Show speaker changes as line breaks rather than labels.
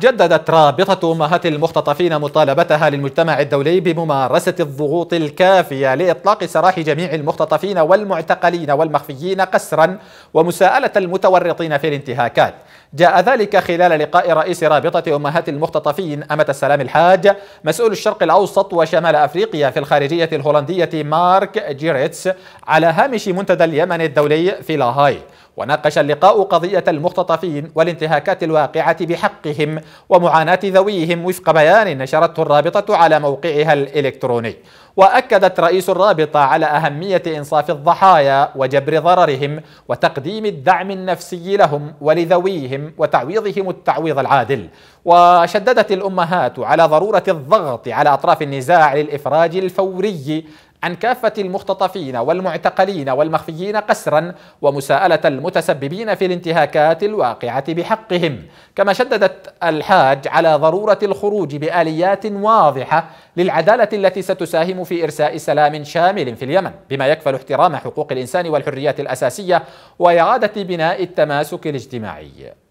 جددت رابطة أمهات المختطفين مطالبتها للمجتمع الدولي بممارسة الضغوط الكافية لإطلاق سراح جميع المختطفين والمعتقلين والمخفيين قسرا ومساءلة المتورطين في الانتهاكات جاء ذلك خلال لقاء رئيس رابطة أمهات المختطفين أمة السلام الحاج مسؤول الشرق الأوسط وشمال أفريقيا في الخارجية الهولندية مارك جيريتس على هامش منتدى اليمن الدولي في لاهاي وناقش اللقاء قضية المختطفين والانتهاكات الواقعة بحقهم ومعاناة ذويهم وفق بيان نشرته الرابطة على موقعها الإلكتروني وأكدت رئيس الرابطة على أهمية إنصاف الضحايا وجبر ضررهم وتقديم الدعم النفسي لهم ولذويهم وتعويضهم التعويض العادل وشددت الأمهات على ضرورة الضغط على أطراف النزاع للإفراج الفوري عن كافة المختطفين والمعتقلين والمخفيين قسرا ومساءلة المتسببين في الانتهاكات الواقعة بحقهم كما شددت الحاج على ضرورة الخروج بآليات واضحة للعدالة التي ستساهم في إرساء سلام شامل في اليمن بما يكفل احترام حقوق الإنسان والحريات الأساسية وإعادة بناء التماسك الاجتماعي